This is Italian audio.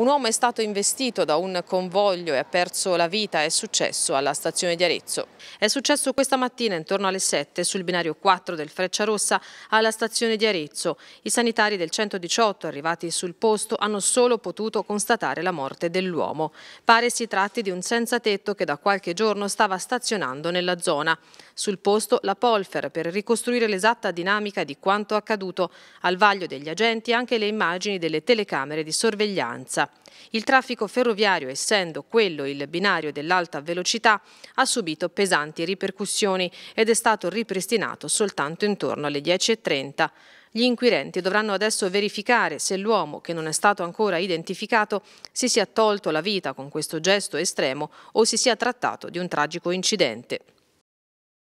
Un uomo è stato investito da un convoglio e ha perso la vita, è successo alla stazione di Arezzo. È successo questa mattina intorno alle 7 sul binario 4 del Freccia Rossa alla stazione di Arezzo. I sanitari del 118 arrivati sul posto hanno solo potuto constatare la morte dell'uomo. Pare si tratti di un senza tetto che da qualche giorno stava stazionando nella zona. Sul posto la Polfer per ricostruire l'esatta dinamica di quanto accaduto. Al vaglio degli agenti anche le immagini delle telecamere di sorveglianza. Il traffico ferroviario, essendo quello il binario dell'alta velocità, ha subito pesanti ripercussioni ed è stato ripristinato soltanto intorno alle 10.30. Gli inquirenti dovranno adesso verificare se l'uomo, che non è stato ancora identificato, si sia tolto la vita con questo gesto estremo o si sia trattato di un tragico incidente.